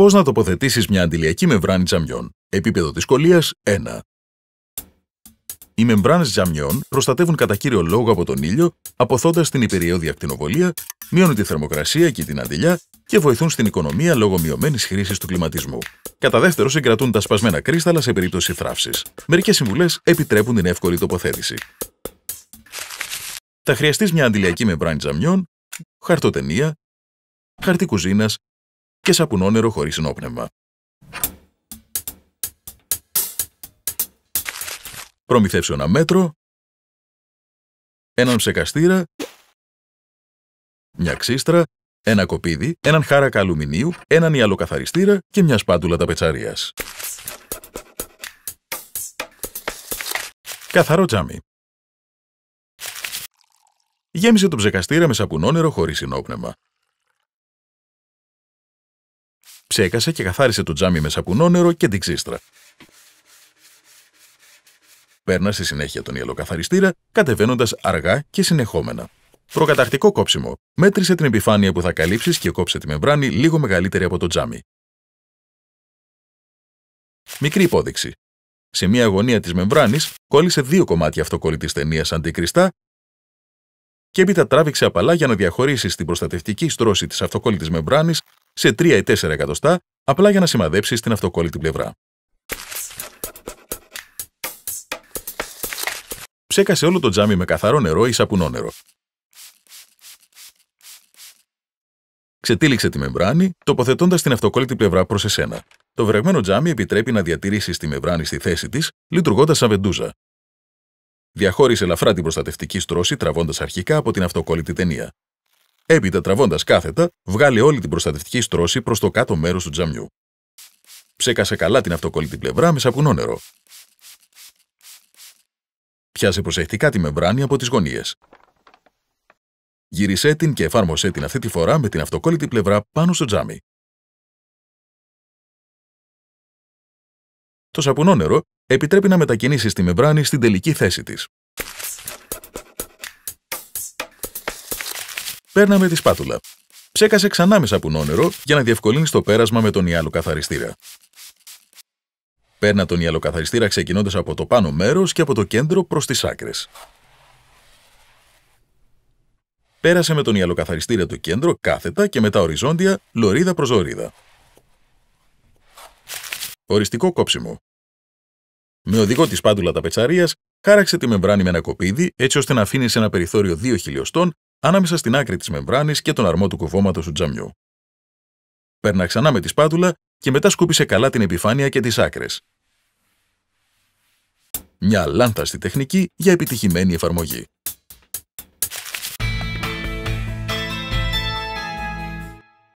Πώς να τοποθετήσεις μια αντιλιακή μεμβράνη τζαμιών. Επίπεδο δυσκολίας 1. Οι μεμβράνες τζαμιών προστατεύουν κατά κύριο λόγο από τον ήλιο, αποθώντας την υπεριέωδη ακτινοβολία, μειώνουν τη θερμοκρασία και την αντιλιά και βοηθούν στην οικονομία λόγω μειωμένης χρήσης του κλιματισμού. Κατά δεύτερο, συγκρατούν τα σπασμένα κρίσταλα σε περίπτωση θράψης. Μερικές συμβουλές επιτρέπουν την εύκολη τοποθέτηση. Θα χρειαστείς μια αντιλιακή μεμβράνη τζαμιών, χαρτοτενία, χαρτί κουζίνας και σαπουνόνερο χωρίς ενόπνευμα. Προμηθεύσω ένα μέτρο, έναν ψεκαστήρα, μια ξύστρα, ένα κοπίδι, έναν χάρακα αλουμινίου, έναν ιαλοκαθαριστήρα και μια σπάτουλα ταπετσαρίας. Καθαρό τζάμι. Γέμισε το ψεκαστήρα με σαπουνόνερο χωρίς συνόπνευμα. Ψέκασε και καθάρισε το τζάμι με σαπουνό νερό και την ξύστρα. Παίρνα στη συνέχεια τον ιελοκαθαριστήρα, κατεβαίνοντας αργά και συνεχόμενα. Προκαταρκτικό κόψιμο. Μέτρησε την επιφάνεια που θα καλύψεις και κόψε τη μεμβράνη λίγο μεγαλύτερη από το τζάμι. Μικρή υπόδειξη. Σε μία γωνία της μεμβράνης κόλλησε δύο κομμάτια αυτοκολλητής ταινίας αντικριστά και έπειτα τράβηξε απαλά για να διαχωρίσει την προστατευτική στρώση της αυτοκόλλητης μεμβράνης σε 3 ή 4 εκατοστά απλά για να σημαδέψεις την αυτοκόλλητη πλευρά. Ψέκασε όλο το τζάμι με καθαρό νερό ή σαπουνό νερό. Ξετύλιξε τη μεμβράνη, τοποθετώντας την αυτοκόλλητη πλευρά προς εσένα. Το βρεγμένο τζάμι επιτρέπει να διατηρήσεις τη μεμβράνη στη θέση της, λειτουργώντας σαν βεντούζα. Διαχώρησε ελαφρά την προστατευτική στρώση τραβώντας αρχικά από την αυτοκόλλητη ταινία έπειτα τραβώντας κάθετα, βγάλε όλη την προστατευτική στρώση προς το κάτω μέρος του τζαμιού. Ψέκασε καλά την αυτοκόλλητη πλευρά με σαπουνόνερο. Πιάσε προσεκτικά τη μεμβράνη από τις γωνίες. Γύρισε την και εφάρμοσέ την αυτή τη φορά με την αυτοκόλλητη πλευρά πάνω στο τζάμι. Το σαπουνόνερο επιτρέπει να μετακινήσεις τη μεμβράνη στην τελική θέση της. Παίρναμε τη σπάτουλα. Ψέκασε ξανά με που για να διευκολύνεις το πέρασμα με τον ιαλοκαθαριστήρα. Παίρνα τον ιαλοκαθαριστήρα ξεκινώντας από το πάνω μέρος και από το κέντρο προς τις άκρες. Πέρασε με τον ιαλοκαθαριστήρα το κέντρο κάθετα και μετά οριζόντια, λωρίδα προς λωρίδα. Οριστικό κόψιμο. Με οδηγό της σπάτουλα τα πετσαρία, χάραξε τη μεμβράνη με ένα κοπίδι έτσι ώστε να αφήνεις σε ένα περιθώριο 2 χιλιοστών ανάμεσα στην άκρη της μεμβράνης και τον αρμό του κοβώματος του τζαμιού. Παίρνα ξανά με τη σπάτουλα και μετά σκούπισε καλά την επιφάνεια και τις άκρες. Μια λάνθαστη τεχνική για επιτυχημένη εφαρμογή.